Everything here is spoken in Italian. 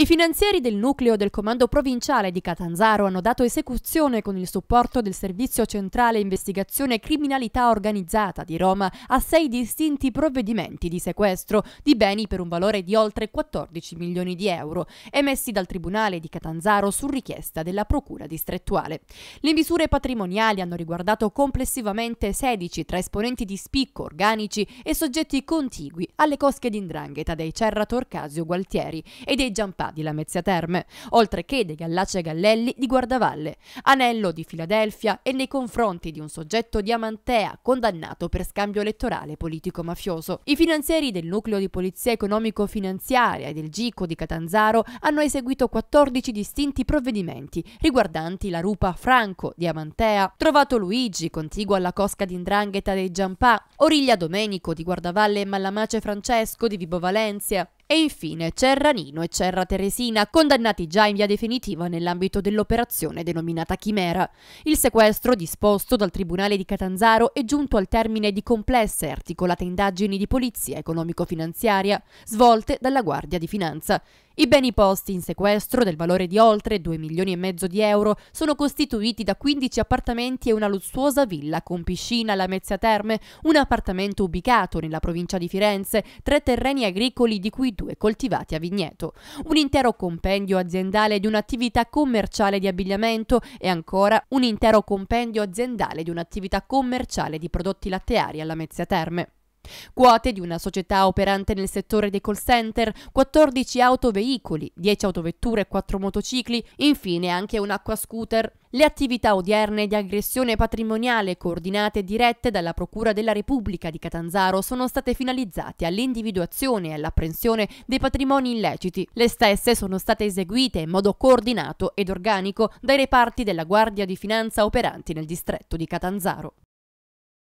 I finanzieri del nucleo del comando provinciale di Catanzaro hanno dato esecuzione con il supporto del Servizio Centrale Investigazione Criminalità Organizzata di Roma a sei distinti provvedimenti di sequestro di beni per un valore di oltre 14 milioni di euro, emessi dal Tribunale di Catanzaro su richiesta della Procura distrettuale. Le misure patrimoniali hanno riguardato complessivamente 16 tra esponenti di spicco organici e soggetti contigui alle cosche d'indrangheta dei Cerra Torcasio Gualtieri e dei Giampaolo di Lamezia Terme, oltre che dei Gallace Gallelli di Guardavalle, Anello di Filadelfia e nei confronti di un soggetto di Amantea condannato per scambio elettorale politico-mafioso. I finanzieri del nucleo di polizia economico-finanziaria e del GICO di Catanzaro hanno eseguito 14 distinti provvedimenti riguardanti la rupa Franco di Amantea, trovato Luigi contiguo alla cosca di Indrangheta dei Giampà, Origlia Domenico di Guardavalle e Mallamace Francesco di Vibo Valencia, e infine Cerranino e Cerra Teresina, condannati già in via definitiva nell'ambito dell'operazione denominata Chimera. Il sequestro disposto dal Tribunale di Catanzaro è giunto al termine di complesse e articolate indagini di polizia economico-finanziaria svolte dalla Guardia di Finanza. I beni posti in sequestro del valore di oltre 2 milioni e mezzo di euro sono costituiti da 15 appartamenti e una lussuosa villa con piscina alla Mezzia Terme, un appartamento ubicato nella provincia di Firenze, tre terreni agricoli di cui due coltivati a vigneto, un intero compendio aziendale di un'attività commerciale di abbigliamento e ancora un intero compendio aziendale di un'attività commerciale di prodotti latteari alla Mezzia Terme. Quote di una società operante nel settore dei call center, 14 autoveicoli, 10 autovetture e 4 motocicli, infine anche un acquascooter. Le attività odierne di aggressione patrimoniale coordinate e dirette dalla Procura della Repubblica di Catanzaro sono state finalizzate all'individuazione e all'apprensione dei patrimoni illeciti. Le stesse sono state eseguite in modo coordinato ed organico dai reparti della Guardia di Finanza operanti nel distretto di Catanzaro.